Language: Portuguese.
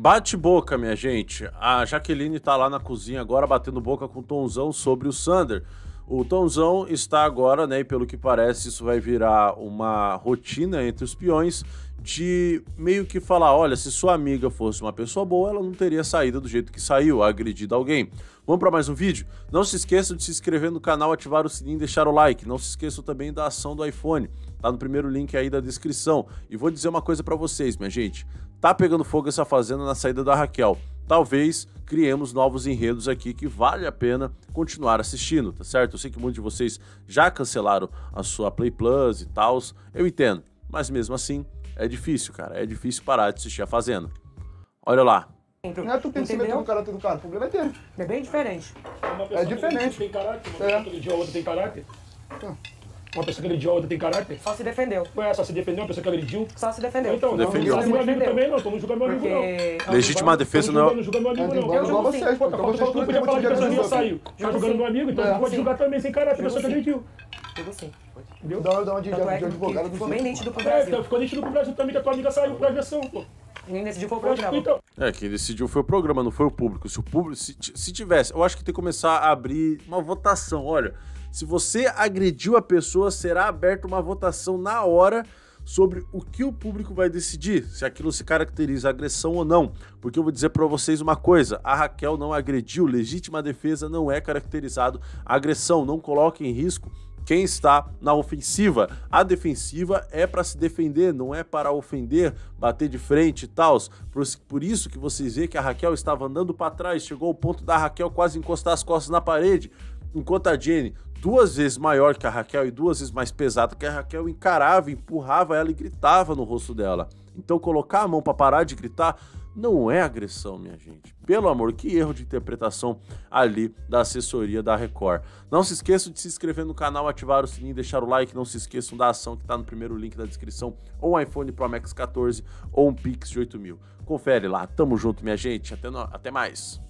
Bate boca, minha gente. A Jaqueline tá lá na cozinha agora batendo boca com o Tonzão sobre o Sander. O Tonzão está agora, né, e pelo que parece, isso vai virar uma rotina entre os peões de meio que falar, olha, se sua amiga fosse uma pessoa boa, ela não teria saído do jeito que saiu, agredido alguém. Vamos para mais um vídeo? Não se esqueçam de se inscrever no canal, ativar o sininho e deixar o like. Não se esqueçam também da ação do iPhone. Tá no primeiro link aí da descrição. E vou dizer uma coisa para vocês, minha gente. Tá pegando fogo essa fazenda na saída da Raquel talvez criemos novos enredos aqui que vale a pena continuar assistindo, tá certo? Eu sei que muitos de vocês já cancelaram a sua Play Plus e tal, eu entendo, mas mesmo assim é difícil, cara, é difícil parar de assistir a Fazenda. Olha lá. Não é tu tem que se meter caráter do cara, o problema é dele. É bem diferente. É diferente. Tem caráter, uma é. pessoa tem caráter. Então. Uma pessoa que agrediu a outra tem caráter? Só se defendeu. Ué, só se defendeu, uma pessoa que agrediu? Só se defendeu. Então, não, defendeu. não, não, não, não, também, não, tô não julgando meu amigo, Porque... não. Legítima defesa não. Não é- julgando meu amigo, é, não. Eu julgo sim. Pô, então tá falando que eu podia falar de pessoa minha saiu. Tá julgando meu amigo, então é, pode vou julgar também, sem caráter, a pessoa que agrediu. Julgo não Entendeu? Dá uma de advogado. Ficou bem nítido pro Brasil. É, ficou nítido pro Brasil também, que a tua amiga saiu por agressão, pô. Quem decidiu foi o programa. É, quem decidiu foi o programa, não foi o público. Se o público. Se, se tivesse, eu acho que tem que começar a abrir uma votação. Olha, se você agrediu a pessoa, será aberta uma votação na hora sobre o que o público vai decidir, se aquilo se caracteriza agressão ou não. Porque eu vou dizer para vocês uma coisa: a Raquel não agrediu, legítima defesa não é caracterizado agressão, não coloca em risco quem está na ofensiva. A defensiva é para se defender, não é para ofender, bater de frente e tal. Por, por isso que vocês veem que a Raquel estava andando para trás, chegou ao ponto da Raquel quase encostar as costas na parede. Enquanto a Jenny, duas vezes maior que a Raquel e duas vezes mais pesada que a Raquel, encarava, empurrava ela e gritava no rosto dela. Então colocar a mão para parar de gritar não é agressão, minha gente. Pelo amor, que erro de interpretação ali da assessoria da Record. Não se esqueçam de se inscrever no canal, ativar o sininho, deixar o like. Não se esqueçam da ação que está no primeiro link da descrição, ou um iPhone Pro Max 14 ou um Pix de 8 mil. Confere lá. Tamo junto, minha gente. Até, no... Até mais.